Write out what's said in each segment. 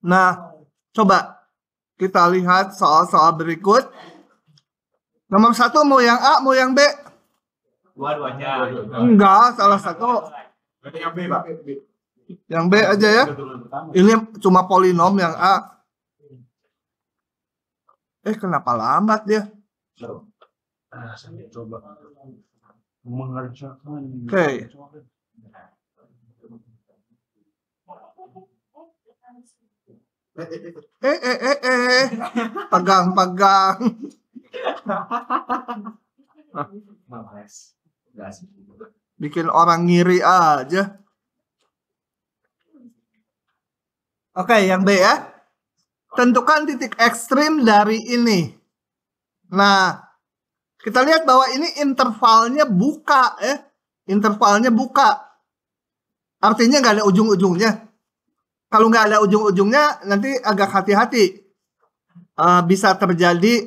Nah, coba kita lihat soal-soal berikut. Nomor satu mau yang A, mau yang B? Dua-duanya. Enggak, salah satu. Yang B, Pak. Yang B aja ya. Ini cuma polinom yang A. Eh, kenapa lambat dia? coba mengerjakan. Oke. Okay eh eh eh eh pegang pegang bikin orang ngiri aja oke yang B ya tentukan titik ekstrim dari ini nah kita lihat bahwa ini intervalnya buka ya intervalnya buka artinya nggak ada ujung-ujungnya kalau nggak ada ujung-ujungnya nanti agak hati-hati uh, bisa terjadi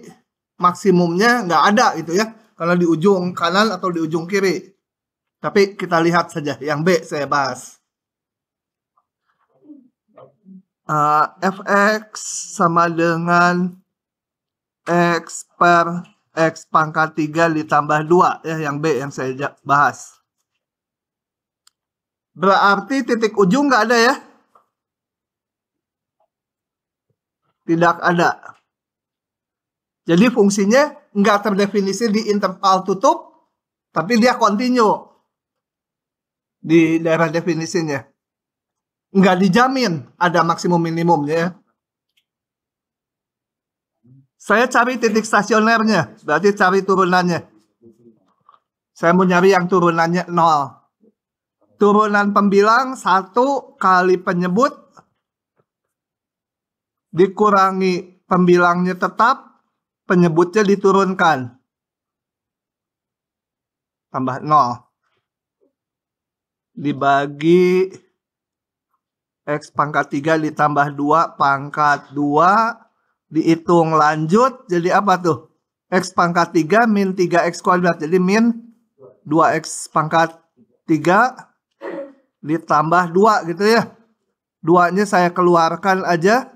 maksimumnya nggak ada gitu ya kalau di ujung kanan atau di ujung kiri tapi kita lihat saja yang B saya bahas uh, eh, fx sama dengan x per x pangkat 3 ditambah 2 ya yang B yang saya bahas berarti titik ujung nggak ada ya tidak ada. Jadi fungsinya nggak terdefinisi di interval tutup, tapi dia continue di daerah definisinya. Nggak dijamin ada maksimum minimumnya ya. Saya cari titik stasionernya, berarti cari turunannya. Saya mau nyari yang turunannya nol. Turunan pembilang satu kali penyebut dikurangi pembilangnya tetap, penyebutnya diturunkan. Tambah 0. Dibagi X pangkat 3 ditambah 2 pangkat 2. Dihitung lanjut, jadi apa tuh? X pangkat 3 min 3X kuadrat. Jadi min 2X pangkat 3 ditambah 2 gitu ya. Duanya saya keluarkan aja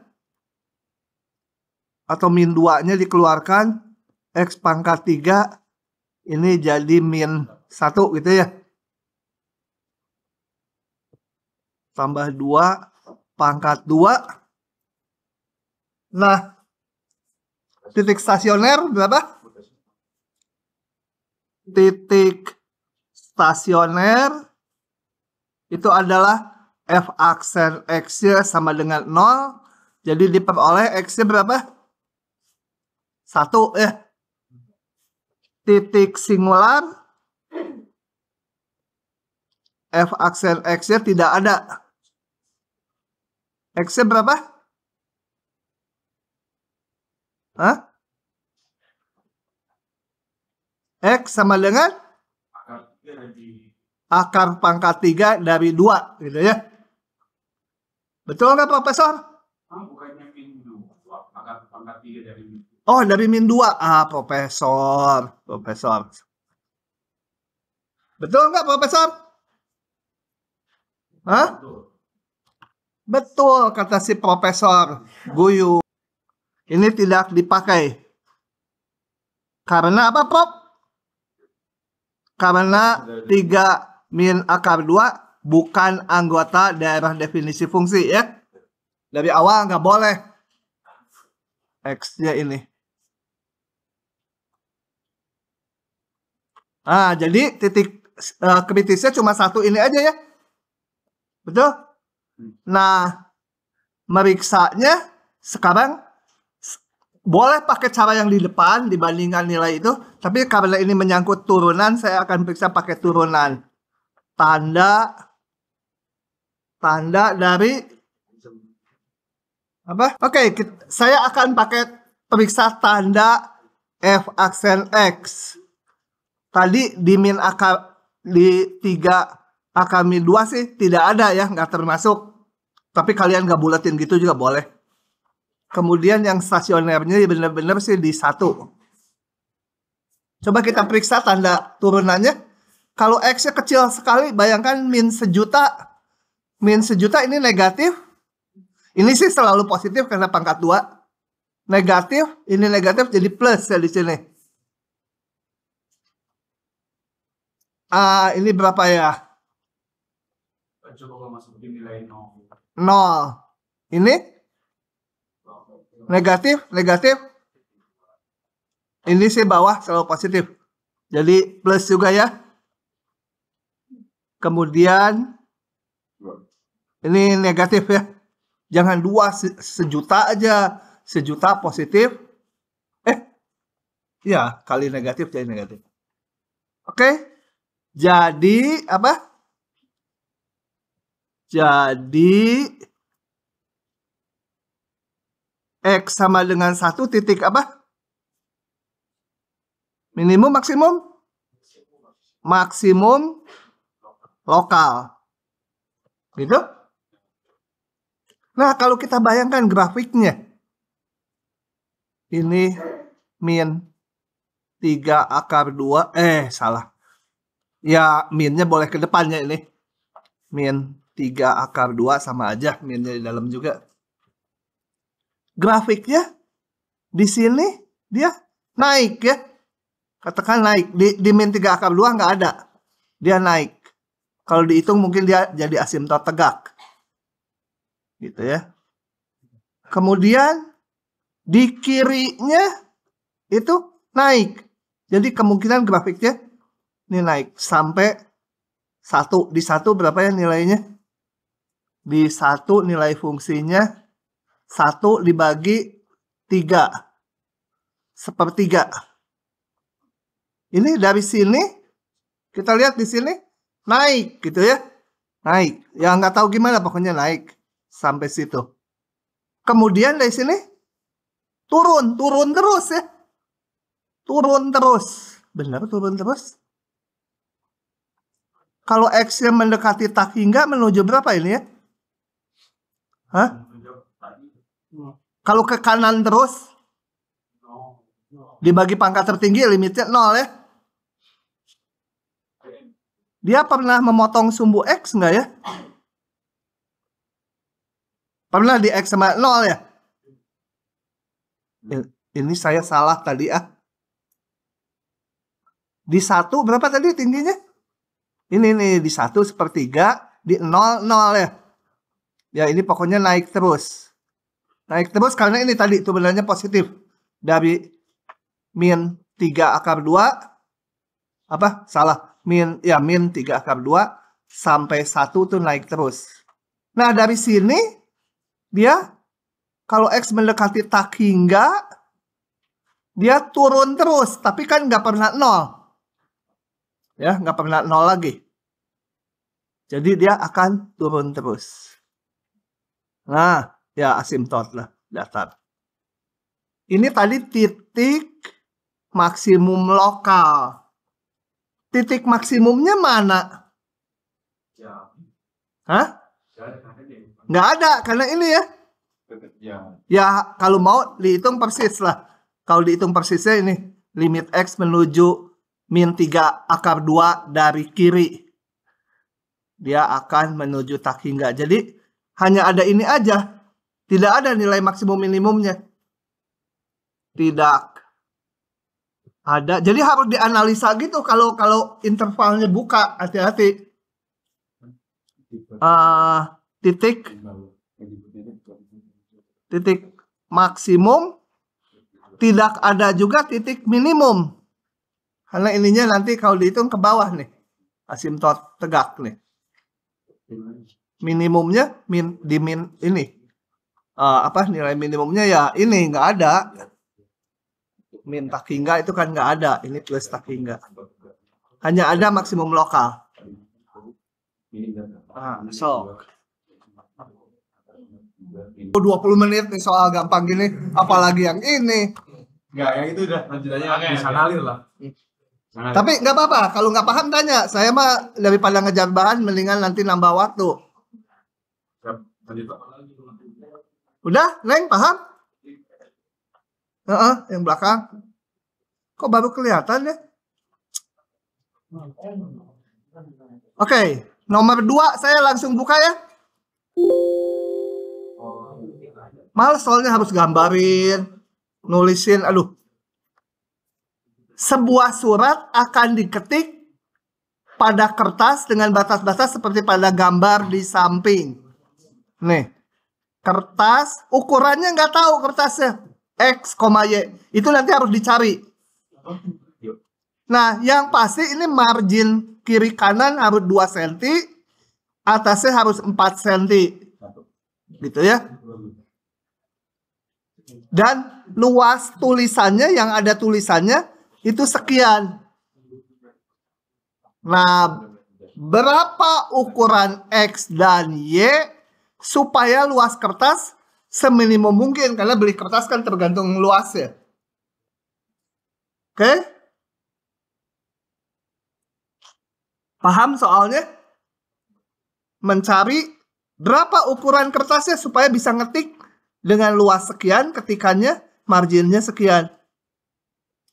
atau min 2 nya dikeluarkan X pangkat 3 ini jadi min 1 gitu ya tambah 2 pangkat 2 nah titik stasioner berapa? titik stasioner itu adalah f aksen x-nya sama dengan 0 jadi diperoleh x-nya berapa? satu eh titik singular f aksen x nya tidak ada x nya berapa? Hah? x sama dengan akar pangkat 3 dari dua gitu ya betul nggak profesor? Oh, dari min 2. Ah, Profesor. Profesor. Betul nggak, Profesor? Hah? Betul. kata si Profesor Guyu. Ini tidak dipakai. Karena apa, Prof? Karena 3 min akar 2 bukan anggota daerah definisi fungsi, ya? Dari awal nggak boleh. X-nya ini. Ah, jadi titik uh, kritisnya cuma satu ini aja ya. Betul? Nah, meriksanya sekarang boleh pakai cara yang di depan dibandingkan nilai itu, tapi karena ini menyangkut turunan, saya akan periksa pakai turunan. Tanda tanda dari apa? Oke, okay, saya akan pakai periksa tanda f aksen x tadi di min AK di tiga ak min dua sih tidak ada ya nggak termasuk tapi kalian nggak bulatin gitu juga boleh kemudian yang stasionernya ya bener-bener sih di satu coba kita periksa tanda turunannya kalau X-nya kecil sekali bayangkan min sejuta min sejuta ini negatif ini sih selalu positif karena pangkat dua negatif ini negatif jadi plus ya di sini uh, ini berapa ya? Coba masukin nilai nol. Nol. Ini negatif, negatif. Ini sih bawah selalu positif. Jadi plus juga ya. Kemudian ini negatif ya. Jangan dua sejuta aja. Sejuta positif. Eh, ya kali negatif jadi negatif. Oke. Okay? Jadi apa? Jadi X sama dengan satu titik apa? Minimum maksimum? Maksimum lokal. Gitu? Nah, kalau kita bayangkan grafiknya. Ini min 3 akar 2. Eh, salah. Ya, minnya boleh ke depannya ini. Min 3 akar 2 sama aja minnya di dalam juga. Grafiknya di sini dia naik ya. Katakan naik. Di, di min 3 akar 2 nggak ada. Dia naik. Kalau dihitung mungkin dia jadi asimtot tegak. Gitu ya. Kemudian di kirinya itu naik. Jadi kemungkinan grafiknya ini naik sampai satu di satu berapa ya nilainya di satu nilai fungsinya satu dibagi tiga sepertiga ini dari sini kita lihat di sini naik gitu ya naik ya nggak tahu gimana pokoknya naik sampai situ kemudian dari sini turun turun terus ya turun terus benar turun terus kalau X yang mendekati tak hingga menuju berapa ini ya? Hah? Kalau ke kanan terus dibagi pangkat tertinggi limitnya nol ya. Dia pernah memotong sumbu X enggak ya? Pernah di X sama nol ya? Eh, ini saya salah tadi ah. Di satu berapa tadi tingginya? Ini nih di satu sepertiga, di nol nol ya. Ya ini pokoknya naik terus. Naik terus karena ini tadi itu benarnya positif. Dari min 3 akar 2, apa? Salah. Min, ya min 3 akar 2 sampai 1 tuh naik terus. Nah dari sini, dia kalau X mendekati tak hingga, dia turun terus. Tapi kan nggak pernah nol ya nggak pernah nol lagi jadi dia akan turun terus nah ya asimtot lah datar ini tadi titik maksimum lokal titik maksimumnya mana ya. Hah? nggak ada karena ini ya ya, ya kalau mau dihitung persis lah kalau dihitung persisnya ini limit x menuju min 3 akar 2 dari kiri. Dia akan menuju tak hingga. Jadi hanya ada ini aja. Tidak ada nilai maksimum minimumnya. Tidak ada. Jadi harus dianalisa gitu kalau kalau intervalnya buka hati-hati. Uh, titik titik maksimum tidak ada juga titik minimum karena ininya nanti kalau dihitung ke bawah nih. Asimtot tegak nih. Minimumnya min, di min ini. Uh, apa nilai minimumnya ya ini nggak ada. Min tak hingga itu kan nggak ada. Ini plus tak hingga. Hanya ada maksimum lokal. Ah, so. 20 menit nih soal gampang gini, apalagi yang ini. Enggak, yang itu udah lanjutannya bisa ngalir lah. Hmm. Mana Tapi nggak apa-apa, kalau nggak paham tanya. Saya mah daripada ngejar bahan, mendingan nanti nambah waktu. Udah, Neng paham? Uh -uh, yang belakang. Kok baru kelihatan ya? Oke, okay, nomor dua saya langsung buka ya. Males soalnya harus gambarin, nulisin, aduh sebuah surat akan diketik pada kertas dengan batas-batas seperti pada gambar di samping. Nih, kertas ukurannya nggak tahu kertasnya x, y itu nanti harus dicari. Nah, yang pasti ini margin kiri kanan harus 2 cm, atasnya harus 4 cm. Gitu ya. Dan luas tulisannya yang ada tulisannya itu sekian. Nah, berapa ukuran X dan Y supaya luas kertas seminimum mungkin karena beli kertas kan tergantung luasnya. Oke? Paham soalnya? Mencari berapa ukuran kertasnya supaya bisa ngetik dengan luas sekian, ketikannya, marginnya sekian.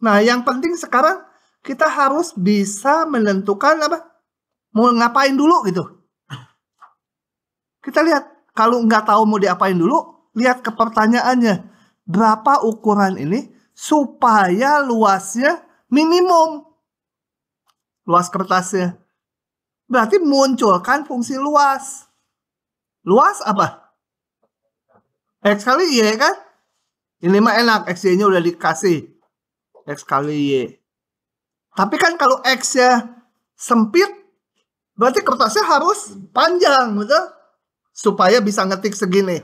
Nah, yang penting sekarang kita harus bisa menentukan apa mau ngapain dulu gitu. Kita lihat kalau nggak tahu mau diapain dulu, lihat ke pertanyaannya berapa ukuran ini supaya luasnya minimum luas kertasnya. Berarti munculkan fungsi luas. Luas apa? X kali Y kan? Ini mah enak, x y nya udah dikasih. X kali Y. Tapi kan kalau X-nya sempit, berarti kertasnya harus panjang, betul? Supaya bisa ngetik segini.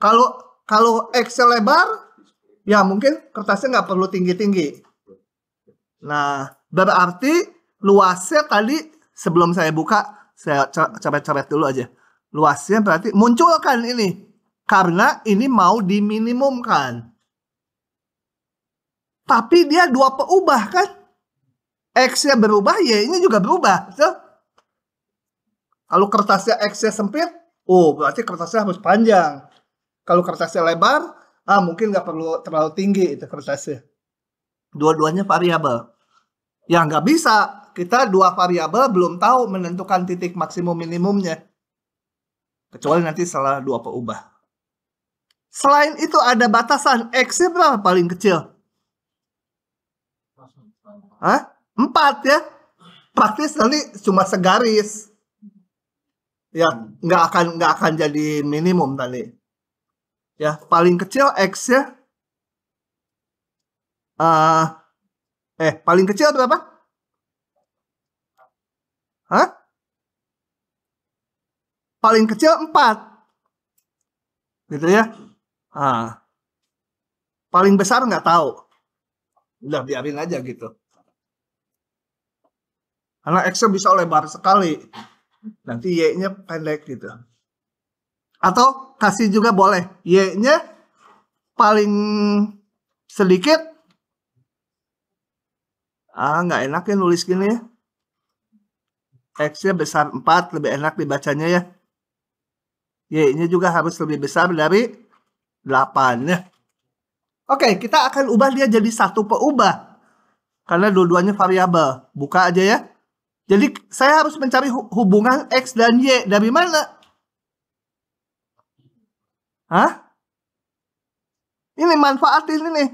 Kalau kalau X-nya lebar, ya mungkin kertasnya nggak perlu tinggi-tinggi. Nah, berarti luasnya tadi sebelum saya buka, saya coret-coret dulu aja. Luasnya berarti munculkan ini. Karena ini mau diminimumkan. Tapi dia dua peubah kan? X-nya berubah, Y-nya juga berubah. So, gitu. kalau kertasnya X-nya sempit, oh berarti kertasnya harus panjang. Kalau kertasnya lebar, ah mungkin nggak perlu terlalu tinggi itu kertasnya. Dua-duanya variabel. Ya nggak bisa, kita dua variabel belum tahu menentukan titik maksimum minimumnya. Kecuali nanti salah dua peubah. Selain itu ada batasan X-nya berapa paling kecil? Hah? Empat ya. Praktis nanti cuma segaris. Ya, nggak akan nggak akan jadi minimum tadi. Ya, paling kecil x ya. Uh, eh, paling kecil berapa? Hah? Paling kecil 4. Gitu ya. Ah. Paling besar nggak tahu. Udah biarin aja gitu. Karena X-nya bisa lebar sekali. Nanti Y-nya pendek gitu. Atau kasih juga boleh. Y-nya paling sedikit. Ah, nggak enak ya nulis gini ya. X-nya besar 4, lebih enak dibacanya ya. Y-nya juga harus lebih besar dari 8 ya. Oke, kita akan ubah dia jadi satu peubah. Karena dua-duanya variabel. Buka aja ya. Jadi saya harus mencari hubungan X dan Y. Dari mana? Hah? Ini manfaat ini. Nih.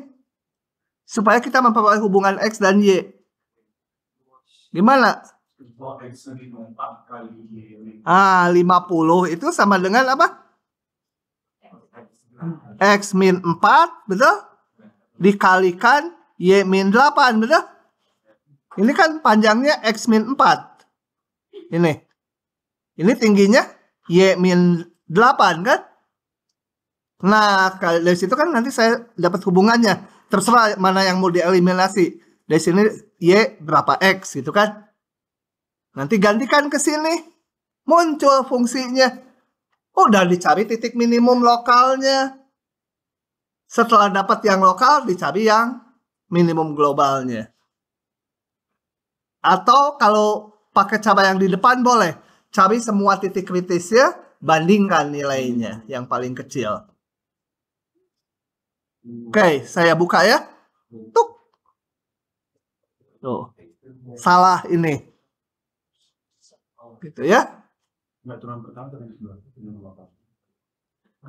Supaya kita memperoleh hubungan X dan Y. Gimana? Ah, 50 itu sama dengan apa? X min 4, betul? Dikalikan Y min 8, betul? Ini kan panjangnya X min 4. Ini. Ini tingginya Y min 8 kan? Nah, dari situ kan nanti saya dapat hubungannya. Terserah mana yang mau dieliminasi. Dari sini Y berapa X gitu kan? Nanti gantikan ke sini. Muncul fungsinya. Udah oh, dicari titik minimum lokalnya. Setelah dapat yang lokal, dicari yang minimum globalnya. Atau kalau pakai cabai yang di depan boleh. Cari semua titik kritisnya, bandingkan nilainya yang paling kecil. Oke, okay, saya buka ya. Tuk. Tuh. Salah ini. Gitu ya.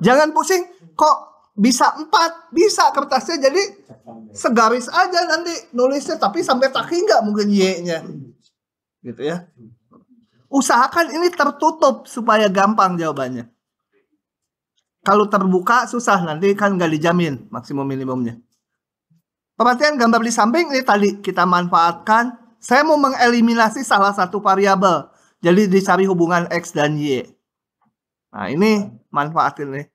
Jangan pusing, kok bisa empat bisa kertasnya jadi segaris aja nanti nulisnya tapi sampai tak nggak mungkin y-nya gitu ya usahakan ini tertutup supaya gampang jawabannya kalau terbuka susah nanti kan nggak dijamin maksimum minimumnya perhatian gambar di samping ini tadi kita manfaatkan saya mau mengeliminasi salah satu variabel jadi dicari hubungan x dan y nah ini manfaatin nih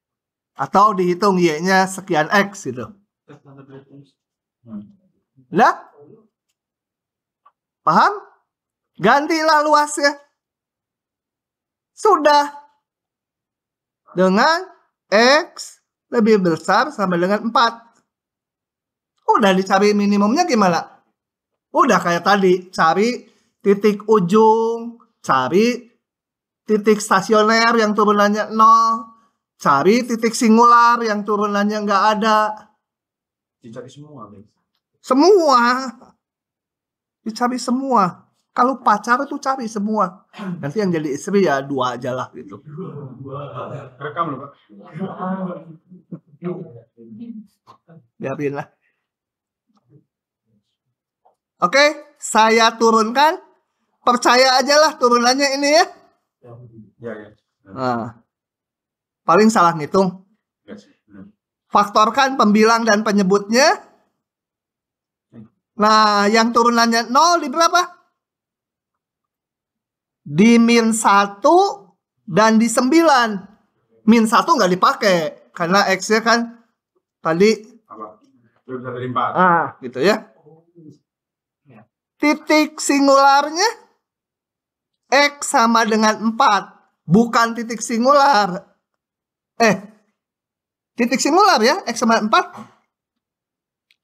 atau dihitung y-nya sekian x gitu. Nah, paham? Gantilah luasnya. Sudah. Dengan x lebih besar sama dengan 4. Udah dicari minimumnya gimana? Udah kayak tadi, cari titik ujung, cari titik stasioner yang turunannya 0, Cari titik singular yang turunannya nggak ada. Dicari semua. Semua. Dicari semua. Kalau pacar itu cari semua. Nanti yang jadi istri ya dua aja lah gitu. Rekam loh Pak. Biarin lah. Oke, saya turunkan. Percaya aja lah turunannya ini ya. Ya, ya. Nah. Paling salah ngitung. Faktorkan pembilang dan penyebutnya. Nah, yang turunannya 0 di berapa? Di min 1 dan di 9. Min 1 nggak dipakai. Karena X-nya kan tadi. Ah, gitu ya. Titik singularnya X sama dengan 4. Bukan titik singular. Eh, titik singular ya, X sama 4.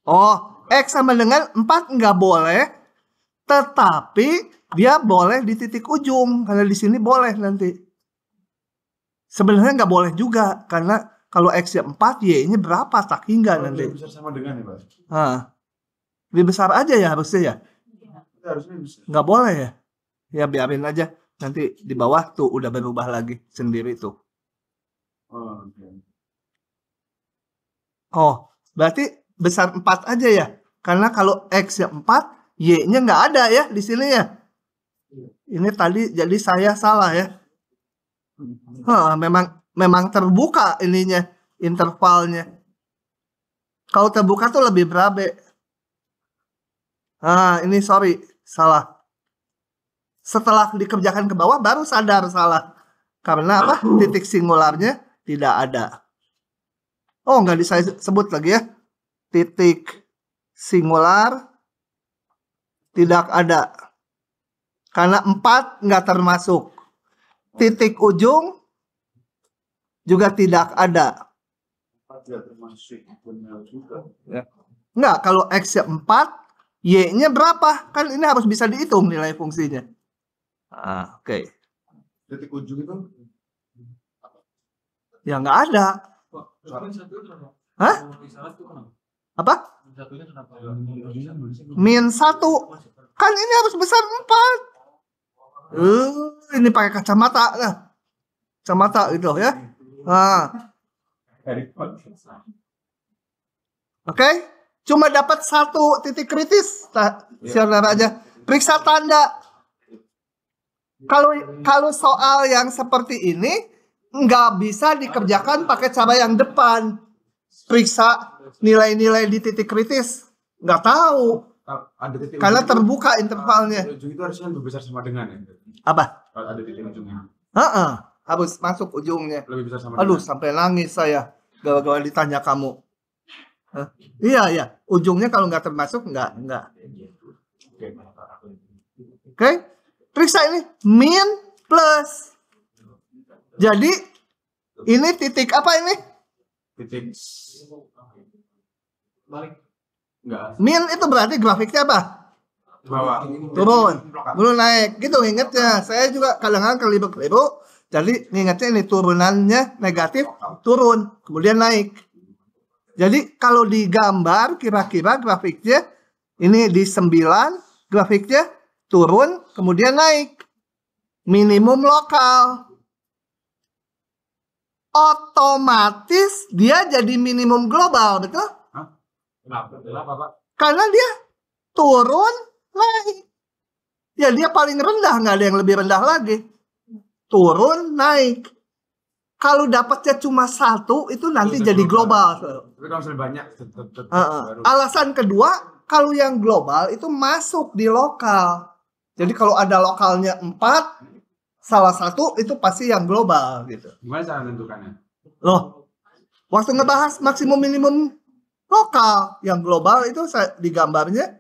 Oh, X sama dengan 4 nggak boleh, tetapi dia boleh di titik ujung, karena di sini boleh nanti. Sebenarnya nggak boleh juga, karena kalau X-nya 4, Y-nya berapa? Tak hingga kalau nanti. Lebih besar sama dengan ya, Pak? Nah, lebih besar aja ya harusnya ya? Iya, nggak boleh ya? Ya biarin aja, nanti di bawah tuh udah berubah lagi sendiri tuh. Oh, oh, berarti besar 4 aja ya? Karena kalau X ya 4, Y-nya nggak ada ya di sini ya? Iya. Ini tadi jadi saya salah ya. Huh, hmm. memang memang terbuka ininya intervalnya. Kalau terbuka tuh lebih berabe. Ah, ini sorry, salah. Setelah dikerjakan ke bawah baru sadar salah. Karena apa? Titik singularnya tidak ada. Oh, nggak disebut sebut lagi ya. Titik singular tidak ada. Karena empat nggak termasuk. Titik ujung juga tidak ada. Ya. Nggak, kalau X-nya 4, Y-nya berapa? Kan ini harus bisa dihitung nilai fungsinya. Ah, oke. Okay. Titik ujung itu ya nggak ada Hah? apa min satu kan ini harus besar empat uh, ini pakai kacamata nah kacamata itu ya nah. oke cuma dapat satu titik kritis saudara aja periksa tanda kalau kalau soal yang seperti ini nggak bisa dikerjakan pakai cara yang depan periksa nilai-nilai di titik kritis nggak tahu karena terbuka intervalnya ujung itu harusnya lebih besar sama dengan ya apa ada titik ujungnya Heeh, harus masuk ujungnya lebih besar sama aduh dengan. sampai nangis saya gawat-gawat ditanya kamu Hah? iya iya ujungnya kalau nggak termasuk nggak nggak oke okay. periksa ini min plus jadi ini titik apa ini? Titik balik. Enggak. Min itu berarti grafiknya apa? Bawah. Turun. Belum naik. Gitu ingatnya. Saya juga kadang-kadang keliru-keliru. Jadi ingatnya ini turunannya negatif, turun, kemudian naik. Jadi kalau digambar kira-kira grafiknya ini di sembilan grafiknya turun, kemudian naik. Minimum lokal otomatis dia jadi minimum global, betul? Hah? Kenapa? Kenapa, Pak? Karena dia turun naik. Ya dia paling rendah, nggak ada yang lebih rendah lagi. Turun naik. Kalau dapatnya cuma satu, itu nanti jadi global. alasan kedua, kalau yang global itu masuk di lokal. Jadi kalau ada lokalnya empat, salah satu itu pasti yang global gitu. Gimana cara tentukannya? Loh, waktu ngebahas maksimum minimum lokal, yang global itu di gambarnya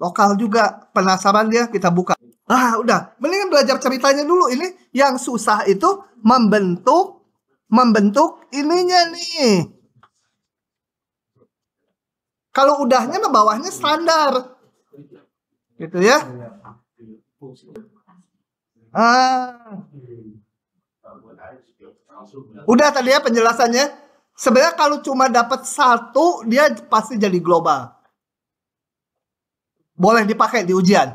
lokal juga. Penasaran dia kita buka. Ah, udah. Mendingan belajar ceritanya dulu. Ini yang susah itu membentuk membentuk ininya nih. Kalau udahnya ke bawahnya standar. Gitu ya. Ah. Udah tadi ya penjelasannya. Sebenarnya kalau cuma dapat satu, dia pasti jadi global. Boleh dipakai di ujian.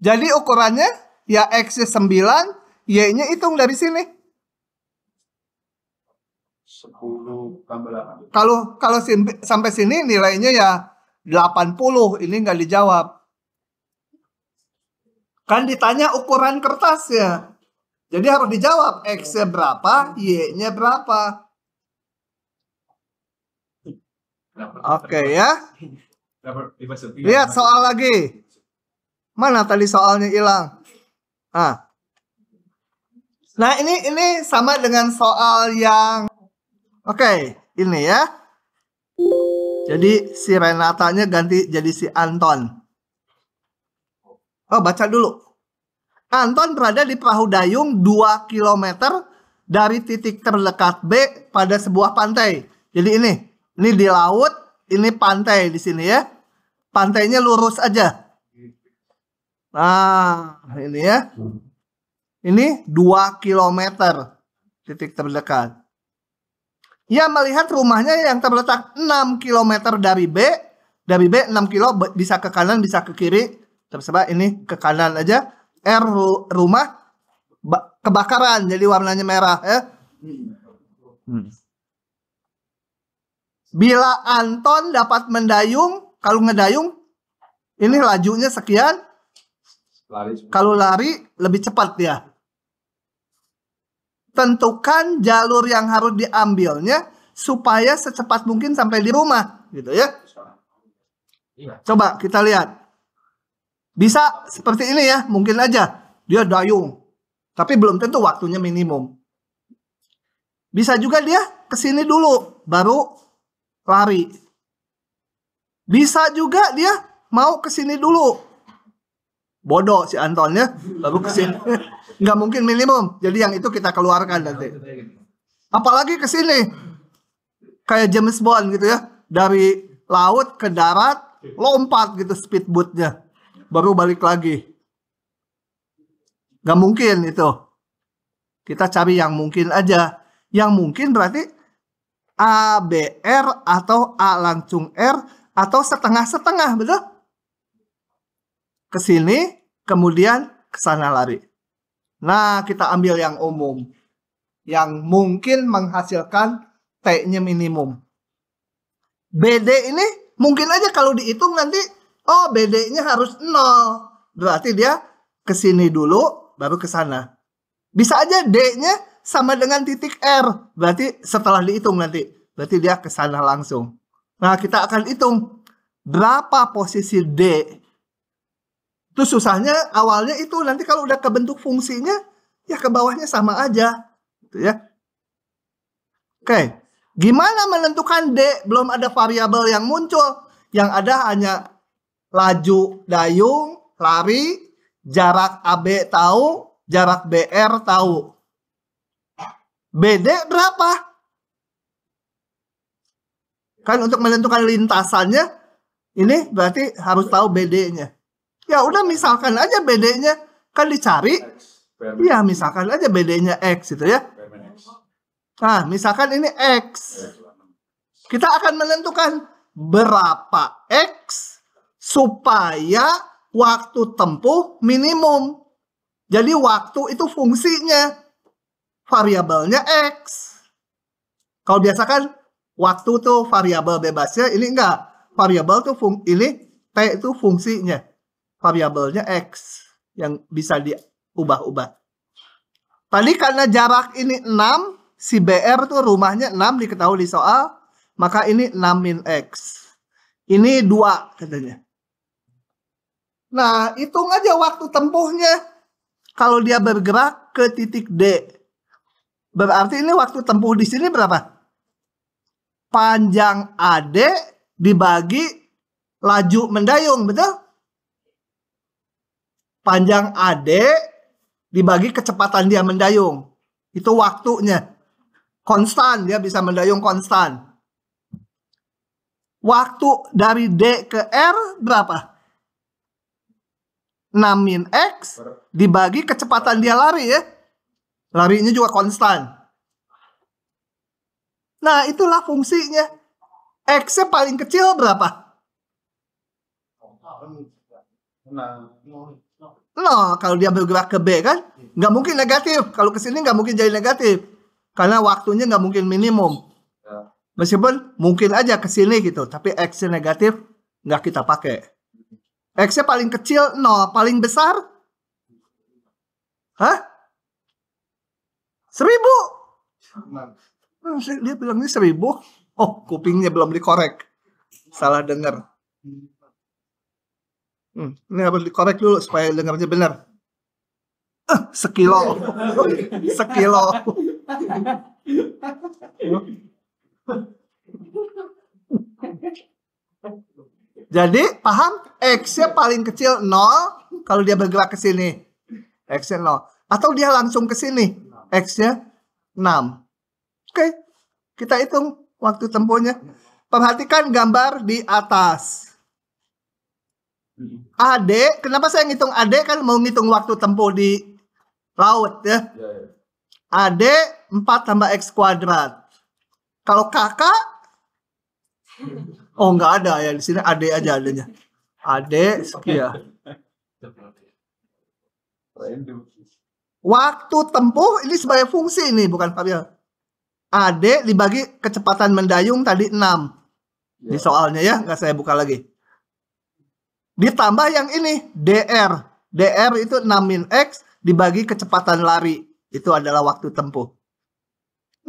Jadi ukurannya ya X 9, Y-nya hitung dari sini. 10 tambah Kalau kalau sampai sini nilainya ya 80, ini nggak dijawab. Kan ditanya ukuran kertasnya. Jadi harus dijawab X-nya berapa, Y-nya berapa. Oke okay, ya. Lihat soal lagi. Mana tadi soalnya hilang? Ah. Nah, ini ini sama dengan soal yang Oke, okay, ini ya. Jadi si Renatanya ganti jadi si Anton. Oh, baca dulu. Anton berada di perahu dayung 2 km dari titik terdekat B pada sebuah pantai. Jadi ini, ini di laut, ini pantai di sini ya. Pantainya lurus aja. Nah, ini ya. Ini 2 km titik terdekat. Ia melihat rumahnya yang terletak 6 km dari B. Dari B 6 km bisa ke kanan, bisa ke kiri Coba ini ke kanan aja. R rumah kebakaran jadi warnanya merah ya. Hmm. Bila Anton dapat mendayung, kalau ngedayung ini lajunya sekian. Kalau lari lebih cepat ya Tentukan jalur yang harus diambilnya supaya secepat mungkin sampai di rumah gitu ya. Iya. Coba kita lihat. Bisa seperti ini ya, mungkin aja dia dayung. Tapi belum tentu waktunya minimum. Bisa juga dia ke sini dulu baru lari. Bisa juga dia mau ke sini dulu. Bodoh si ya baru ke sini. Nggak mungkin minimum. Jadi yang itu kita keluarkan nanti. Apalagi ke sini. Kayak James Bond gitu ya. Dari laut ke darat lompat gitu speedboatnya baru balik lagi. Gak mungkin itu. Kita cari yang mungkin aja. Yang mungkin berarti A, B, R, atau A langsung R, atau setengah-setengah, betul? Ke sini, kemudian kesana lari. Nah, kita ambil yang umum. Yang mungkin menghasilkan T-nya minimum. BD ini mungkin aja kalau dihitung nanti Oh, bd harus nol. Berarti dia ke sini dulu, baru ke sana. Bisa aja D-nya sama dengan titik R. Berarti setelah dihitung nanti. Berarti dia ke sana langsung. Nah, kita akan hitung berapa posisi D. Itu susahnya awalnya itu. Nanti kalau udah ke bentuk fungsinya, ya ke bawahnya sama aja. Gitu ya. Oke, gimana menentukan D? Belum ada variabel yang muncul. Yang ada hanya laju dayung, lari, jarak AB tahu, jarak BR tahu. BD berapa? Kan untuk menentukan lintasannya, ini berarti harus tahu BD-nya. Ya udah misalkan aja BD-nya kan dicari. Ya misalkan aja BD-nya X gitu ya. Nah misalkan ini X. Kita akan menentukan berapa X supaya waktu tempuh minimum. Jadi waktu itu fungsinya variabelnya x. Kalau biasa kan waktu tuh variabel bebasnya, ini enggak. Variabel tuh fung ini t itu fungsinya. Variabelnya x yang bisa diubah-ubah. Tadi karena jarak ini 6, si BR tuh rumahnya 6 diketahui di soal, maka ini 6 min X. Ini 2 katanya. Nah, hitung aja waktu tempuhnya. Kalau dia bergerak ke titik D. Berarti ini waktu tempuh di sini berapa? Panjang AD dibagi laju mendayung, betul? Panjang AD dibagi kecepatan dia mendayung. Itu waktunya. Konstan, dia bisa mendayung konstan. Waktu dari D ke R berapa? 6 min X dibagi kecepatan dia lari ya. Larinya juga konstan. Nah, itulah fungsinya. X-nya paling kecil berapa? No, kalau dia bergerak ke B kan, nggak mungkin negatif. Kalau ke sini nggak mungkin jadi negatif, karena waktunya nggak mungkin minimum. Ya. Meskipun mungkin aja ke sini gitu, tapi X negatif nggak kita pakai. X-nya paling kecil 0, paling besar? Hah? Seribu? Dia bilang ini seribu. Oh, kupingnya belum dikorek. Salah dengar. Hmm, ini harus dikorek dulu supaya dengarnya benar. Eh, sekilo. sekilo. Jadi paham? X-nya paling kecil 0 kalau dia bergerak ke sini. X-nya 0. Atau dia langsung ke sini. X-nya 6. Oke. Kita hitung waktu tempuhnya. Perhatikan gambar di atas. AD, kenapa saya ngitung AD kan mau ngitung waktu tempuh di laut ya. AD 4 tambah X kuadrat. Kalau kakak Oh nggak ada ya di sini Ade aja adanya. Ade, iya. Waktu tempuh ini sebagai fungsi ini bukan Fabio. Ade dibagi kecepatan mendayung tadi 6. Di ya. soalnya ya, nggak saya buka lagi. Ditambah yang ini DR. DR itu 6 min X dibagi kecepatan lari. Itu adalah waktu tempuh.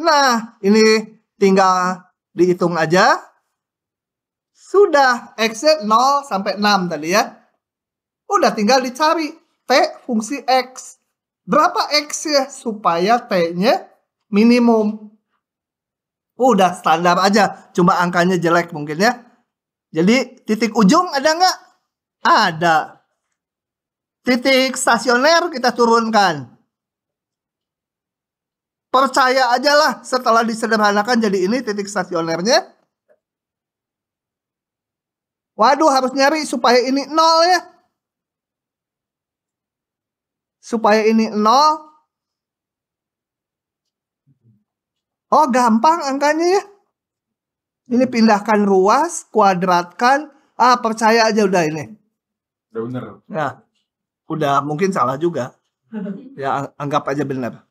Nah, ini tinggal dihitung aja sudah x 0 sampai 6 tadi ya. Udah tinggal dicari T fungsi X. Berapa x ya supaya T-nya minimum. Udah standar aja. Cuma angkanya jelek mungkin ya. Jadi titik ujung ada nggak? Ada. Titik stasioner kita turunkan. Percaya aja lah setelah disederhanakan jadi ini titik stasionernya Waduh harus nyari supaya ini nol ya. Supaya ini nol. Oh gampang angkanya ya. Ini pindahkan ruas, kuadratkan. Ah percaya aja udah ini. Udah bener. Nah, udah mungkin salah juga. Ya anggap aja benar.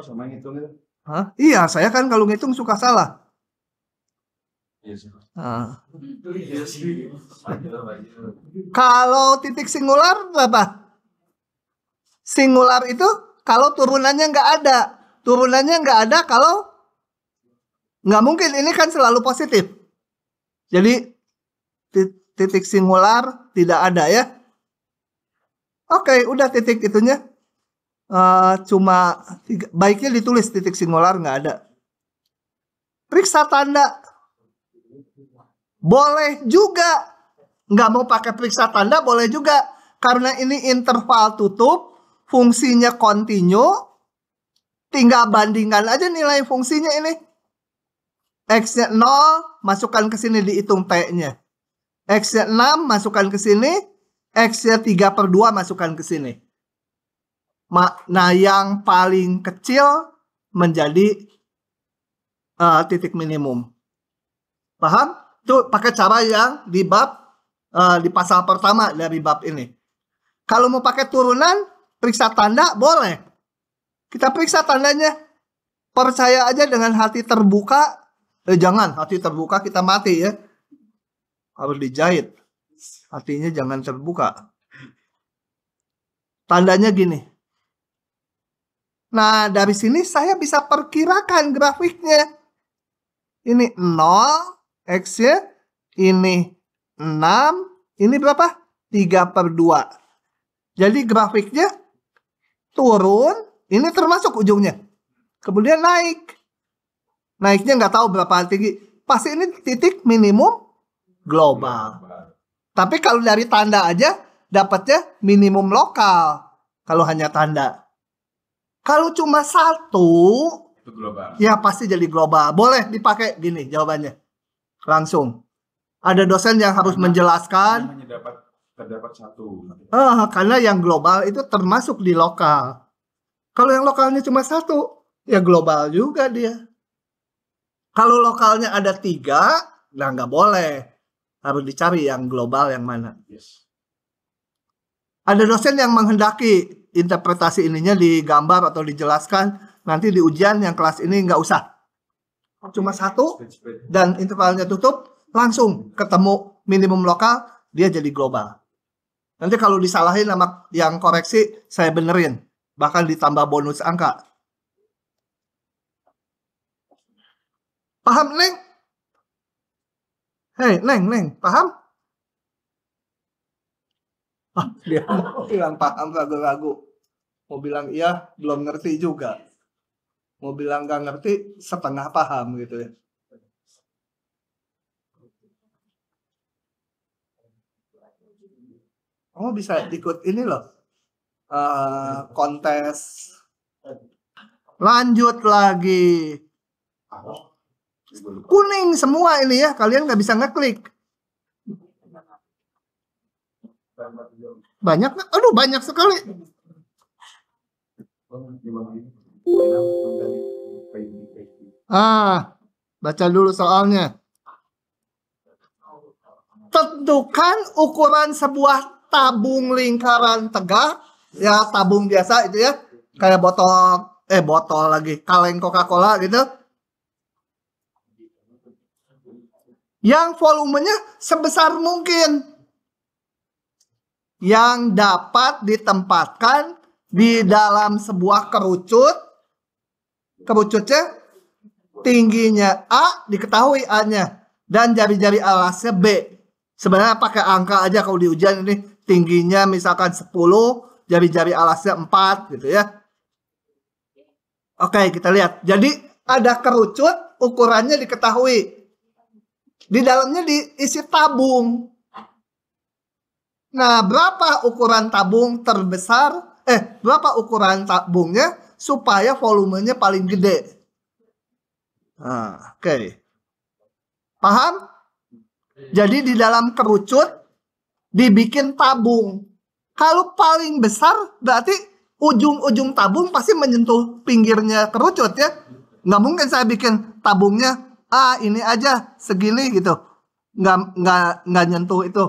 sama ngitung itu? Hah? Iya, saya kan kalau ngitung suka salah. Iya kalau titik singular apa? Singular itu kalau turunannya nggak ada, turunannya nggak ada kalau nggak mungkin ini kan selalu positif. Jadi titik singular tidak ada ya. Oke, udah titik itunya. Uh, cuma tiga, baiknya ditulis titik singular nggak ada. Periksa tanda boleh juga. Nggak mau pakai periksa tanda boleh juga. Karena ini interval tutup, fungsinya kontinu, tinggal bandingkan aja nilai fungsinya ini. X-nya 0, masukkan ke sini dihitung T-nya. X-nya 6, masukkan ke sini. X-nya 3 per 2, masukkan ke sini. Nah, yang paling kecil menjadi uh, titik minimum. Paham? itu pakai cara yang di bab uh, di pasal pertama dari bab ini. Kalau mau pakai turunan, periksa tanda boleh. Kita periksa tandanya. Percaya aja dengan hati terbuka. Eh, jangan hati terbuka kita mati ya. Harus dijahit. Hatinya jangan terbuka. Tandanya gini. Nah, dari sini saya bisa perkirakan grafiknya. Ini 0, X ya. Ini 6. Ini berapa? 3 per 2. Jadi grafiknya turun. Ini termasuk ujungnya. Kemudian naik. Naiknya nggak tahu berapa tinggi. Pasti ini titik minimum global. Tapi kalau dari tanda aja dapatnya minimum lokal. Kalau hanya tanda. Kalau cuma satu, Ya pasti jadi global. Boleh dipakai gini jawabannya langsung. Ada dosen yang harus karena menjelaskan. dapat terdapat satu. Uh, karena yang global itu termasuk di lokal. Kalau yang lokalnya cuma satu, ya global juga dia. Kalau lokalnya ada tiga, nah nggak boleh. Harus dicari yang global yang mana. Yes. Ada dosen yang menghendaki interpretasi ininya digambar atau dijelaskan nanti di ujian yang kelas ini nggak usah cuma satu dan intervalnya tutup langsung ketemu minimum lokal dia jadi global nanti kalau disalahin sama yang koreksi saya benerin bahkan ditambah bonus angka paham neng hei neng neng paham ah dia bilang paham ragu-ragu mau bilang iya belum ngerti juga mau bilang gak ngerti setengah paham gitu ya kamu bisa ikut ini loh uh, kontes lanjut lagi kuning semua ini ya kalian nggak bisa ngeklik banyak aduh banyak sekali Ah, baca dulu soalnya. Tentukan ukuran sebuah tabung lingkaran tegak, ya tabung biasa itu ya, kayak botol eh botol lagi, kaleng Coca-Cola gitu. Yang volumenya sebesar mungkin yang dapat ditempatkan di dalam sebuah kerucut kerucutnya tingginya A diketahui A-nya dan jari-jari alasnya B. Sebenarnya pakai angka aja kalau di ujian ini tingginya misalkan 10, jari-jari alasnya 4 gitu ya. Oke, kita lihat. Jadi ada kerucut, ukurannya diketahui. Di dalamnya diisi tabung. Nah, berapa ukuran tabung terbesar? Eh, berapa ukuran tabungnya supaya volumenya paling gede. Nah, oke. Okay. Paham? Jadi di dalam kerucut dibikin tabung. Kalau paling besar berarti ujung-ujung tabung pasti menyentuh pinggirnya kerucut ya. Nggak mungkin saya bikin tabungnya ah ini aja segini gitu. Nggak nggak nggak nyentuh itu.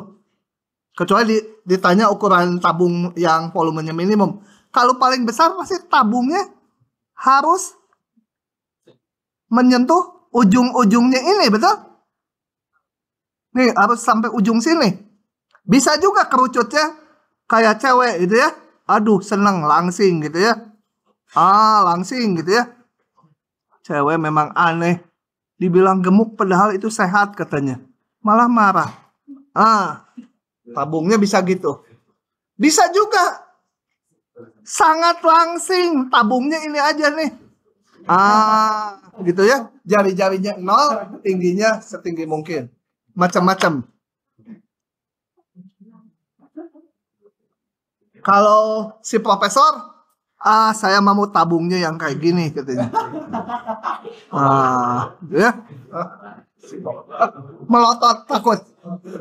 Kecuali ditanya ukuran tabung yang volumenya minimum kalau paling besar pasti tabungnya harus menyentuh ujung-ujungnya ini, betul? Nih, harus sampai ujung sini. Bisa juga kerucutnya kayak cewek gitu ya. Aduh, seneng langsing gitu ya. Ah, langsing gitu ya. Cewek memang aneh. Dibilang gemuk padahal itu sehat katanya. Malah marah. Ah, tabungnya bisa gitu. Bisa juga sangat langsing. Tabungnya ini aja nih. Ah, gitu ya. Jari-jarinya nol, tingginya setinggi mungkin. Macam-macam. Kalau si profesor, ah saya mau tabungnya yang kayak gini katanya. Ah, gitu ya. Melotot takut.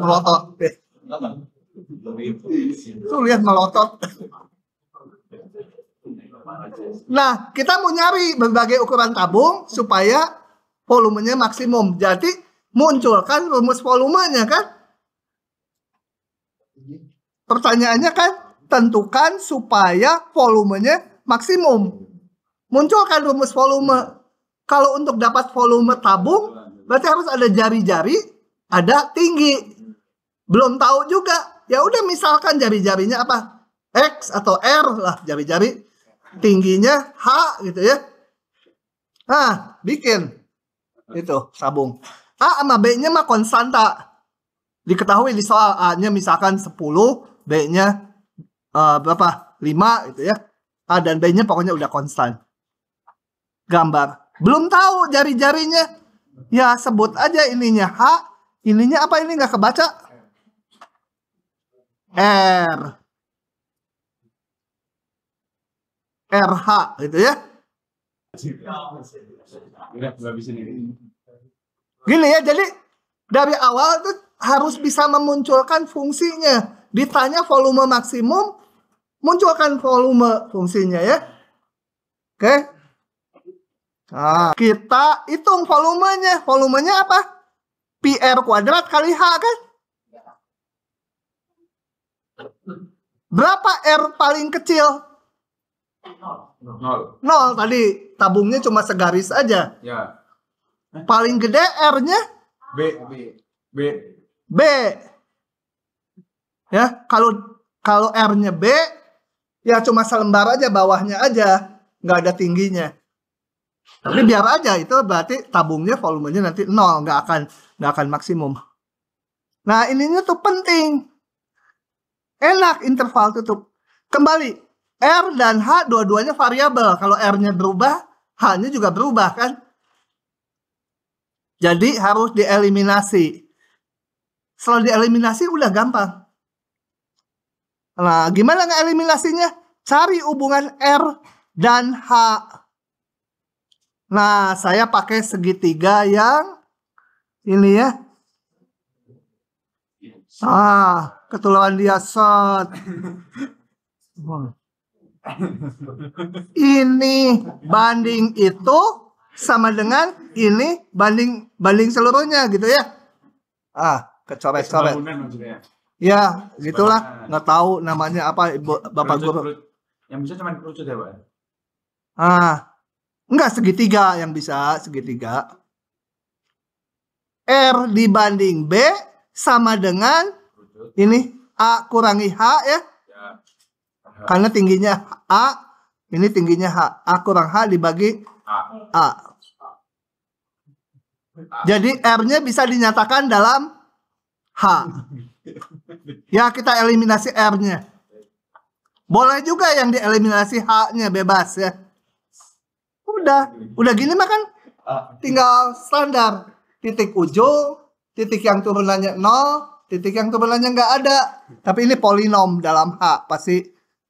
Melotot. Tuh lihat melotot. Nah, kita mau nyari berbagai ukuran tabung supaya volumenya maksimum. Jadi munculkan rumus volumenya kan? Pertanyaannya kan tentukan supaya volumenya maksimum. Munculkan rumus volume. Kalau untuk dapat volume tabung berarti harus ada jari-jari, ada tinggi. Belum tahu juga. Ya udah misalkan jari-jarinya apa? X atau R lah jari-jari tingginya H gitu ya ah bikin itu sabung A sama B-nya mah konstanta diketahui di soal A-nya misalkan 10 B-nya uh, berapa 5 gitu ya A dan B-nya pokoknya udah konstan gambar belum tahu jari-jarinya ya sebut aja ininya H ininya apa ini nggak kebaca R RH gitu ya. Gini ya, jadi dari awal tuh harus bisa memunculkan fungsinya. Ditanya volume maksimum, munculkan volume fungsinya ya. Oke. Nah, kita hitung volumenya. Volumenya apa? PR kuadrat kali H kan? Berapa R paling kecil? Nol. Nol. Nol tadi tabungnya cuma segaris aja. Ya. Eh? Paling gede R-nya B. B. B. B. Ya, kalau kalau R-nya B ya cuma selembar aja bawahnya aja, nggak ada tingginya. Tapi biar aja itu berarti tabungnya volumenya nanti nol, nggak akan nggak akan maksimum. Nah ininya tuh penting. Enak interval tutup. Kembali R dan H dua-duanya variabel. Kalau R-nya berubah, H-nya juga berubah kan? Jadi harus dieliminasi. Setelah dieliminasi udah gampang. Nah, gimana ngeliminasinya Cari hubungan R dan H. Nah, saya pakai segitiga yang ini ya. Ah, ketuluan dia ini banding itu sama dengan ini banding banding seluruhnya gitu ya ah kecoret-coret ya? ya gitulah nggak tahu namanya apa ibu, bapak guru yang bisa cuma kerucut ya pak ah enggak segitiga yang bisa segitiga r dibanding b sama dengan ini a kurangi h ya karena tingginya A, ini tingginya H. A kurang H dibagi A. Jadi R-nya bisa dinyatakan dalam H. Ya, kita eliminasi R-nya. Boleh juga yang dieliminasi H-nya bebas ya. Udah, udah gini mah kan tinggal standar titik ujung, titik yang turunannya nol, titik yang turunannya nggak ada. Tapi ini polinom dalam H pasti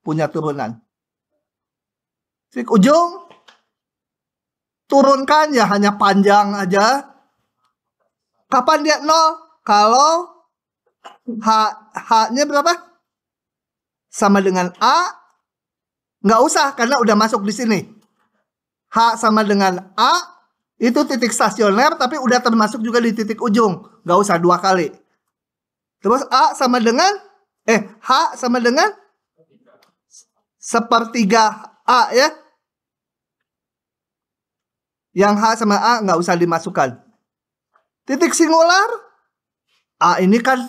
punya turunan. Titik ujung turunkan ya hanya panjang aja. Kapan dia nol? Kalau H H-nya berapa? Sama dengan A. Nggak usah karena udah masuk di sini. H sama dengan A itu titik stasioner tapi udah termasuk juga di titik ujung. Nggak usah dua kali. Terus A sama dengan eh H sama dengan sepertiga A ya. Yang H sama A nggak usah dimasukkan. Titik singular. A ini kan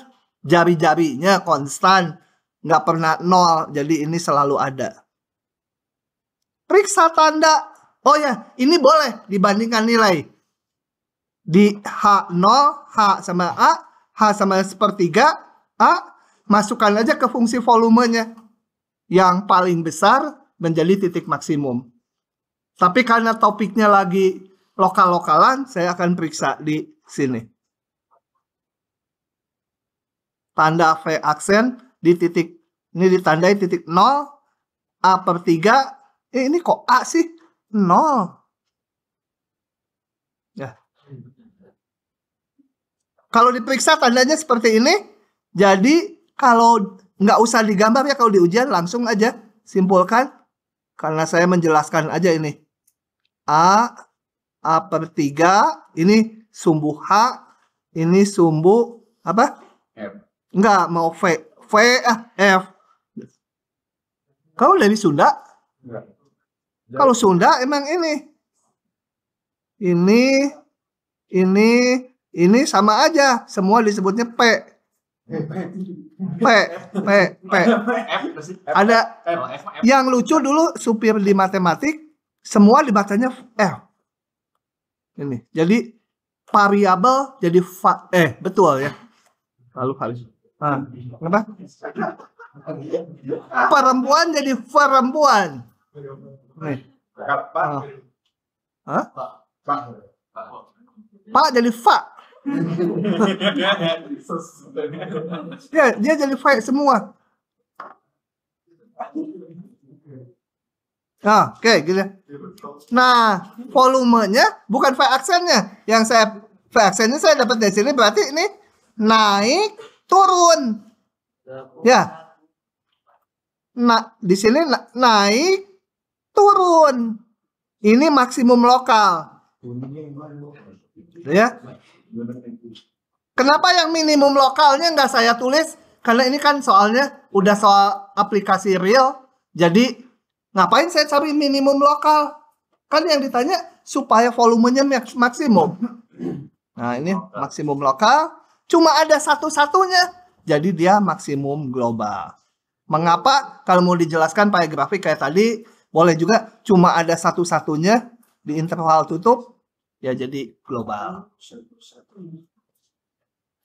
jari-jarinya konstan. Nggak pernah nol. Jadi ini selalu ada. Periksa tanda. Oh ya, ini boleh dibandingkan nilai. Di H0, H sama A, H sama sepertiga, A, masukkan aja ke fungsi volumenya yang paling besar menjadi titik maksimum. Tapi karena topiknya lagi lokal-lokalan, saya akan periksa di sini. Tanda V aksen di titik, ini ditandai titik 0, A per 3, eh, ini kok A sih? 0. Ya. Kalau diperiksa tandanya seperti ini, jadi kalau nggak usah digambar ya kalau di ujian langsung aja simpulkan karena saya menjelaskan aja ini a a per tiga ini sumbu h ini sumbu apa f nggak mau v v ah f kau dari Sunda kalau Sunda emang ini ini ini ini sama aja semua disebutnya p P P P ada yang lucu dulu supir di matematik semua dibacanya F ini jadi variabel jadi fa eh betul ya lalu harus ah, kenapa perempuan jadi perempuan ah. Pak Pak Pak jadi Pak dia dia jadi fight semua. Nah, oke, okay, gila. Nah, volumenya bukan five aksennya. Yang saya five aksennya saya dapat dari sini berarti ini naik turun. Ya. Nah, di sini na naik turun. Ini maksimum lokal. Ya. Kenapa yang minimum lokalnya nggak saya tulis? Karena ini kan soalnya udah soal aplikasi real. Jadi ngapain saya cari minimum lokal? Kan yang ditanya supaya volumenya maksimum. Nah ini maksimum lokal. Cuma ada satu-satunya. Jadi dia maksimum global. Mengapa? Kalau mau dijelaskan pakai grafik kayak tadi, boleh juga cuma ada satu-satunya di interval tutup, ya jadi global.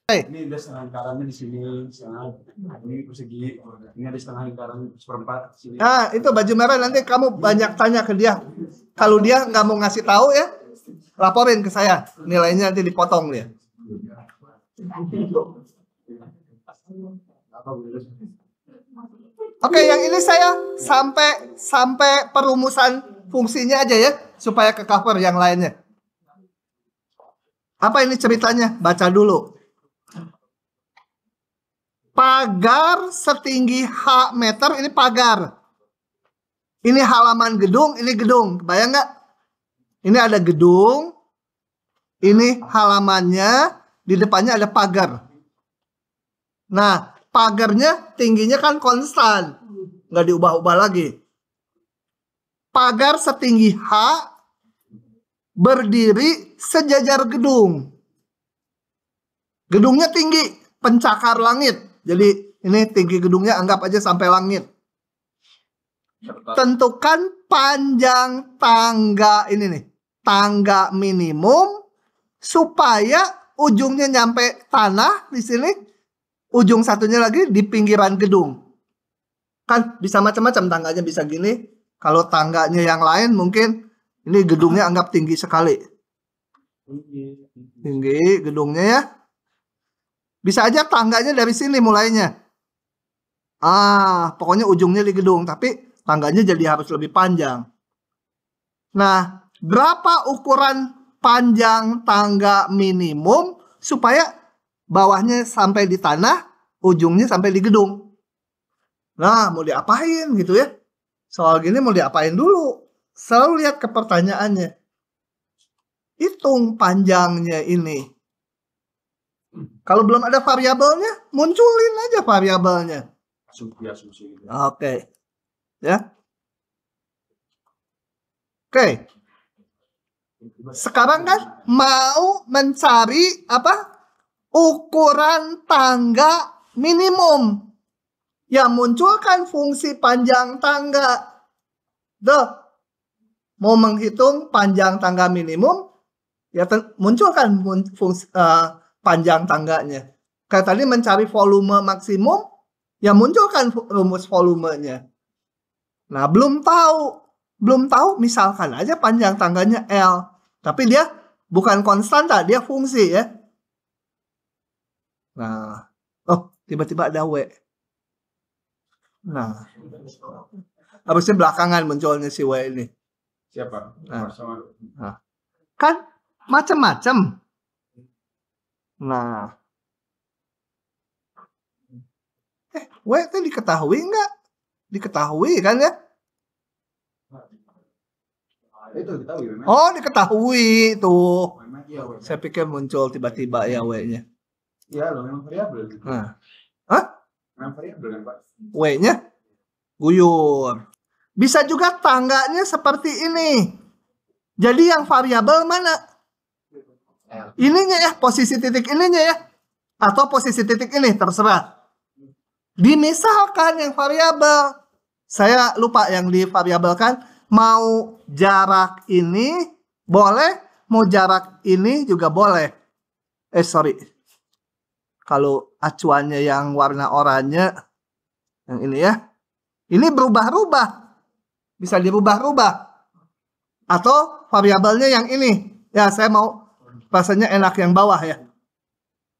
Ini ada setengah lingkarannya di sini, setengah ini persegi, ini ada setengah lingkaran seperempat sini. Nah, itu baju merah nanti kamu banyak tanya ke dia. Kalau dia nggak mau ngasih tahu ya, laporin ke saya. Nilainya nanti dipotong dia. Oke, yang ini saya sampai sampai perumusan fungsinya aja ya, supaya ke cover yang lainnya. Apa ini ceritanya? Baca dulu. Pagar setinggi H meter, ini pagar. Ini halaman gedung, ini gedung. Bayang nggak? Ini ada gedung, ini halamannya, di depannya ada pagar. Nah, pagarnya tingginya kan konstan. Nggak diubah-ubah lagi. Pagar setinggi H berdiri sejajar gedung. Gedungnya tinggi, pencakar langit. Jadi ini tinggi gedungnya anggap aja sampai langit. Tentukan panjang tangga ini nih. Tangga minimum supaya ujungnya nyampe tanah di sini, ujung satunya lagi di pinggiran gedung. Kan bisa macam-macam tangganya bisa gini. Kalau tangganya yang lain mungkin ini gedungnya anggap tinggi sekali. Tinggi gedungnya ya. Bisa aja tangganya dari sini mulainya. Ah, pokoknya ujungnya di gedung, tapi tangganya jadi harus lebih panjang. Nah, berapa ukuran panjang tangga minimum supaya bawahnya sampai di tanah, ujungnya sampai di gedung? Nah, mau diapain gitu ya? Soal gini mau diapain dulu? selalu lihat ke pertanyaannya. Hitung panjangnya ini. Kalau belum ada variabelnya, munculin aja variabelnya. Oke. Okay. Gitu ya. Oke. Ya. Okay. Sekarang kan mau mencari apa? Ukuran tangga minimum. Ya munculkan fungsi panjang tangga. The mau menghitung panjang tangga minimum ya munculkan fungsi, uh, panjang tangganya kayak tadi mencari volume maksimum ya munculkan rumus volumenya nah belum tahu belum tahu misalkan aja panjang tangganya L tapi dia bukan konstanta dia fungsi ya nah oh tiba-tiba ada W nah habisnya belakangan munculnya si W ini Siapa? Nah. nah. Kan macam-macam. Nah. Eh, W itu diketahui nggak? Diketahui kan ya? Ah, oh, diketahui itu. Iya, Saya pikir muncul tiba-tiba ya W-nya. Iya, loh memang variabel. Nah. Hah? Memang variabel kan, Pak? W-nya guyur. Bisa juga tangganya seperti ini. Jadi yang variabel mana? Ininya ya, posisi titik ininya ya. Atau posisi titik ini, terserah. Dimisalkan yang variabel. Saya lupa yang divariabelkan. Mau jarak ini boleh, mau jarak ini juga boleh. Eh, sorry. Kalau acuannya yang warna oranye, yang ini ya. Ini berubah-ubah bisa dirubah-rubah atau variabelnya yang ini ya saya mau rasanya enak yang bawah ya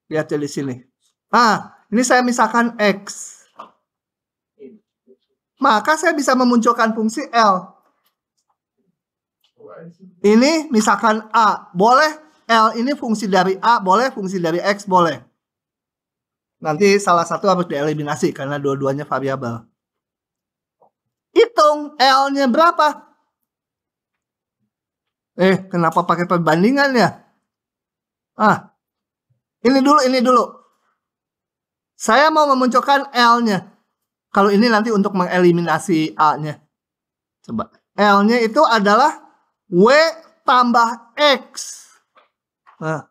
lihat ya di sini Nah, ini saya misalkan x maka saya bisa memunculkan fungsi L. Ini misalkan A, boleh L ini fungsi dari A, boleh fungsi dari X, boleh. Nanti salah satu harus dieliminasi karena dua-duanya variabel hitung L-nya berapa. Eh, kenapa pakai perbandingan ya? Ah, ini dulu, ini dulu. Saya mau memunculkan L-nya. Kalau ini nanti untuk mengeliminasi A-nya. Coba. L-nya itu adalah W tambah X. Nah,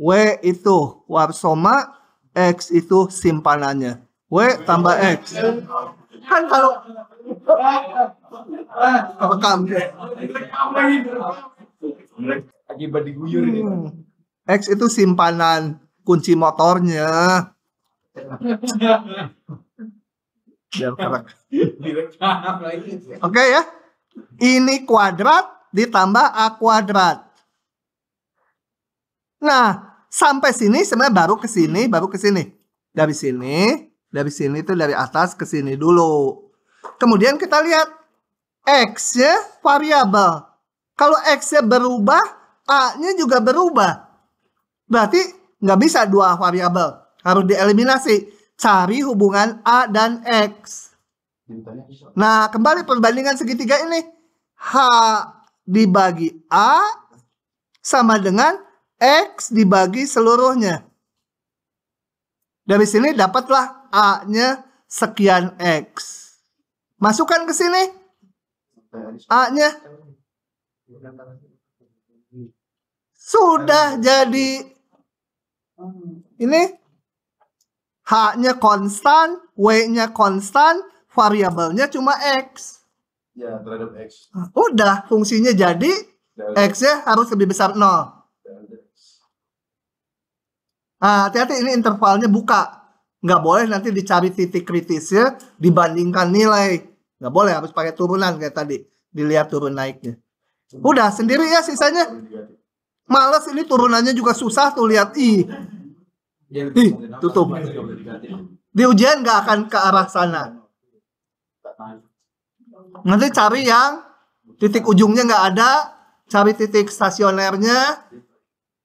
W itu warsoma, X itu simpanannya. W tambah X. Kan kalau Akibat diguyur ini. Hmm. X itu simpanan kunci motornya. Oke ya. Ini kuadrat ditambah A kuadrat. Nah, sampai sini sebenarnya baru ke sini, baru ke sini. Dari sini, dari sini itu dari atas ke sini dulu. Kemudian kita lihat X-nya variabel. Kalau X-nya berubah, A-nya juga berubah. Berarti nggak bisa dua variabel. Harus dieliminasi. Cari hubungan A dan X. Nah, kembali perbandingan segitiga ini. H dibagi A sama dengan X dibagi seluruhnya. Dari sini dapatlah A-nya sekian X. Masukkan ke sini. A-nya. Sudah jadi. Ini. H-nya konstan. W-nya konstan. Variabelnya cuma X. Ya, terhadap X. Udah, fungsinya jadi. X-nya harus lebih besar 0. Nah, hati-hati ini intervalnya buka. Nggak boleh nanti dicari titik kritisnya dibandingkan nilai nggak boleh harus pakai turunan kayak tadi dilihat turun naiknya udah sendiri ya sisanya males ini turunannya juga susah tuh lihat ih iya, ih iya, iya. tutup di ujian nggak akan ke arah sana nanti cari yang titik ujungnya nggak ada cari titik stasionernya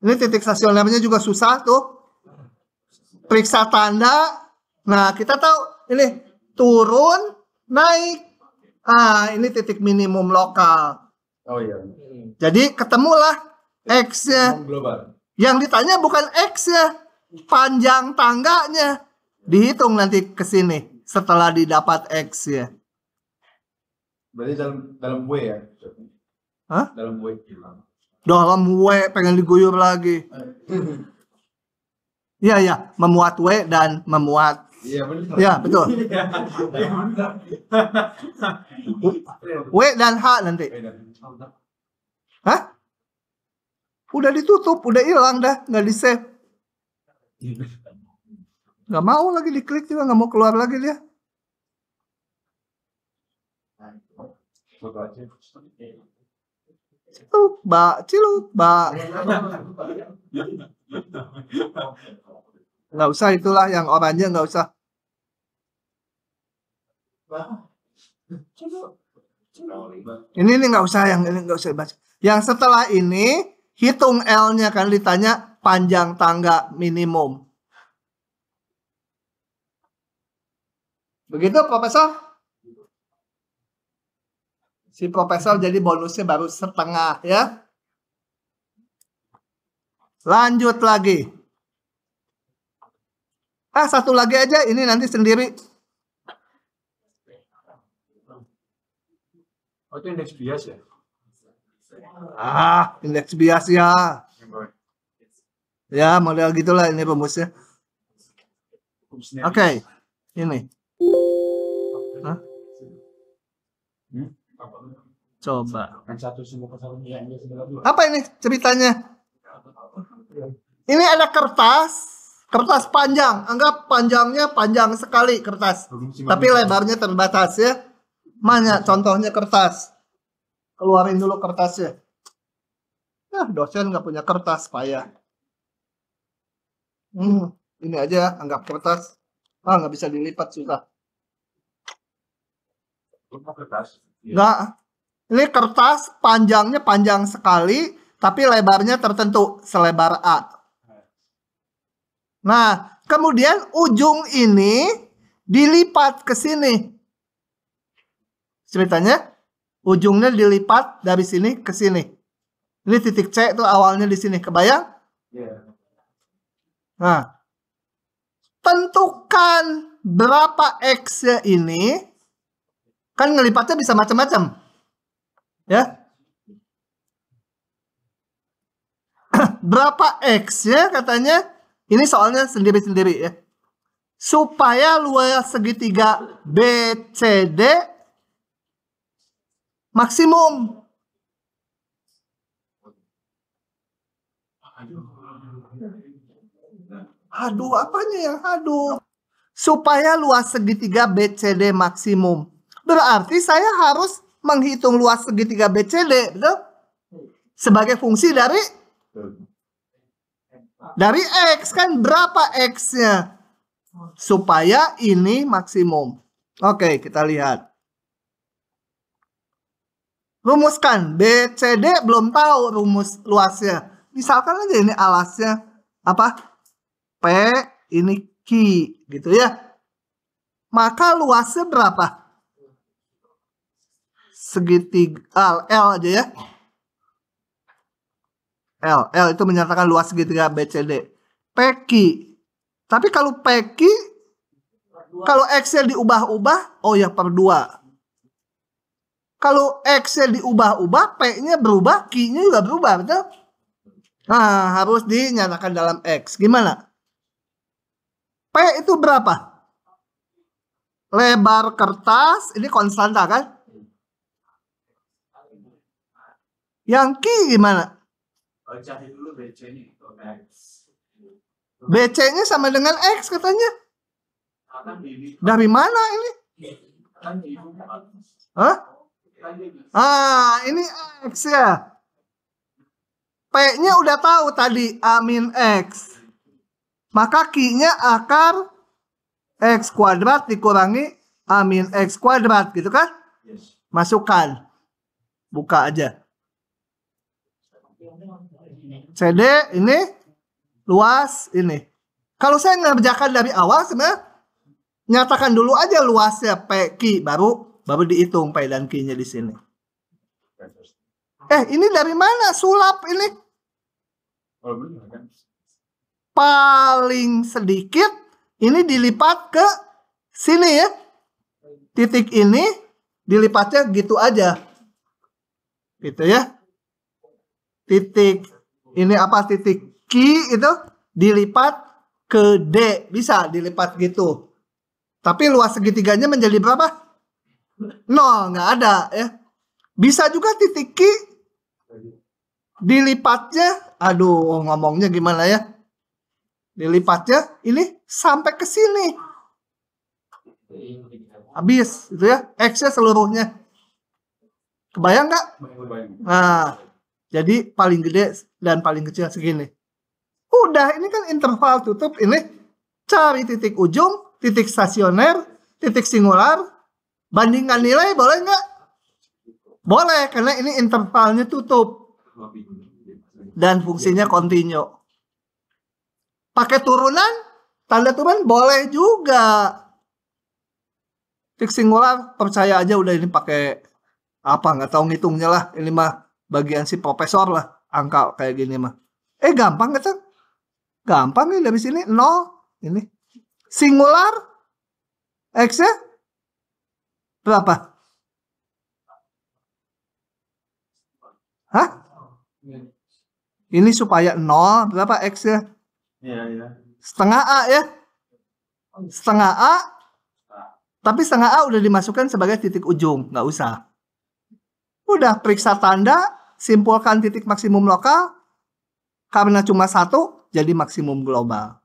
ini titik stasionernya juga susah tuh periksa tanda nah kita tahu ini turun naik. Ah, ini titik minimum lokal. Oh iya. Jadi ketemulah X nya. Yang ditanya bukan X nya, panjang tangganya. Dihitung nanti ke sini setelah didapat X ya. Berarti dalam dalam W ya. Hah? Dalam W hilang. Dalam W pengen diguyur lagi. Eh. Iya ya, memuat W dan memuat Ya betul. Iya. Iya, w dan H nanti. Hah? Udah ditutup, udah hilang dah, nggak di save. Nggak mau lagi diklik juga, nggak mau keluar lagi dia. Cilup, ba, ciluk, ba. Nggak usah itulah yang orangnya nggak usah. Ini ini nggak usah yang ini nggak usah baca. Yang setelah ini hitung L-nya kan ditanya panjang tangga minimum. Begitu Profesor? si profesor jadi bonusnya baru setengah ya. Lanjut lagi. Ah, satu lagi aja ini nanti sendiri. Oh, itu indeks bias ya? Ah, indeks bias ya. Ya, model gitulah ini ya. rumusnya. Oke, okay. ini. Hmm? Coba. Apa ini ceritanya? Ini ada kertas kertas panjang anggap panjangnya panjang sekali kertas tapi lebarnya terbatas ya mana contohnya kertas keluarin dulu kertasnya Ya dosen nggak punya kertas payah hmm, ini aja anggap kertas ah nggak bisa dilipat susah kertas iya. nggak ini kertas panjangnya panjang sekali tapi lebarnya tertentu selebar A Nah, kemudian ujung ini dilipat ke sini. Ceritanya ujungnya dilipat dari sini ke sini. Ini titik C itu awalnya di sini. Kebayang? Yeah. Nah, tentukan berapa x ini. Kan ngelipatnya bisa macam-macam. Ya. berapa x ya katanya? Ini soalnya sendiri-sendiri ya. Supaya luas segitiga BCD maksimum. Aduh, apanya yang aduh? Supaya luas segitiga BCD maksimum. Berarti saya harus menghitung luas segitiga BCD, betul? Sebagai fungsi dari dari X kan berapa X-nya? Supaya ini maksimum. Oke, kita lihat. Rumuskan. BCD belum tahu rumus luasnya. Misalkan aja ini alasnya. Apa? P, ini Q. Gitu ya. Maka luasnya berapa? Segitiga. L aja ya. L. L itu menyatakan luas segitiga ya, BCD. Peki. Tapi kalau peki, kalau Excel diubah-ubah, oh ya per 2. Kalau Excel diubah-ubah, P-nya berubah, Q-nya juga berubah, betul? Nah, harus dinyatakan dalam X. Gimana? P itu berapa? Lebar kertas, ini konstanta kan? Yang Q gimana? Oh, dulu BC-nya oh, BC-nya sama dengan X katanya. Nah, kan Dari mana ini? Kan Hah? Kan ah, ini X ya. P-nya udah tahu tadi A min X. Maka Q-nya akar X kuadrat dikurangi A min X kuadrat gitu kan? Masukkan. Buka aja. CD ini luas ini. Kalau saya ngerjakan dari awal sebenarnya nyatakan dulu aja luasnya P Q baru baru dihitung P dan Q-nya di sini. Eh, ini dari mana sulap ini? Kan? Paling sedikit ini dilipat ke sini ya. Titik ini dilipatnya gitu aja. Gitu ya. Titik ini apa titik Q itu dilipat ke D bisa dilipat gitu tapi luas segitiganya menjadi berapa nol nggak ada ya bisa juga titik Q dilipatnya aduh ngomongnya gimana ya dilipatnya ini sampai ke sini habis itu ya X-nya seluruhnya kebayang nggak nah jadi paling gede dan paling kecil segini. Udah, ini kan interval tutup ini cari titik ujung, titik stasioner, titik singular, bandingkan nilai boleh nggak? Boleh, karena ini intervalnya tutup. Dan fungsinya kontinu. Pakai turunan, tanda turunan boleh juga. Titik singular, percaya aja udah ini pakai apa, nggak tahu ngitungnya lah. Ini mah bagian si profesor lah angka kayak gini mah. Eh gampang kan? Gampang nih dari sini 0 ini. Singular x -nya? berapa? Hah? Ini supaya 0 berapa x ya? Setengah A ya? Setengah A. Tapi setengah A udah dimasukkan sebagai titik ujung, nggak usah. Udah periksa tanda, simpulkan titik maksimum lokal karena cuma satu jadi maksimum global.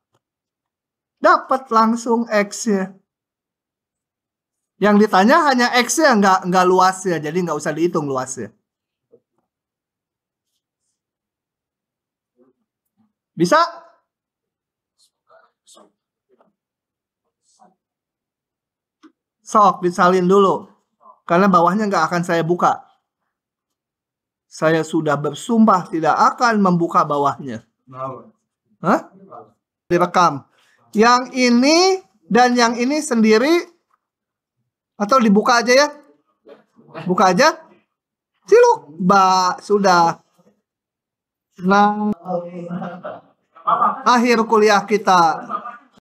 Dapat langsung X-nya. Yang ditanya hanya x ya nggak, nggak luasnya. Jadi nggak usah dihitung luasnya. Bisa? Sok, disalin dulu. Karena bawahnya nggak akan saya buka. Saya sudah bersumpah tidak akan membuka bawahnya. Hah? Direkam. Yang ini dan yang ini sendiri atau dibuka aja ya? Buka aja. Ciluk. Ba sudah. Nah, akhir kuliah kita.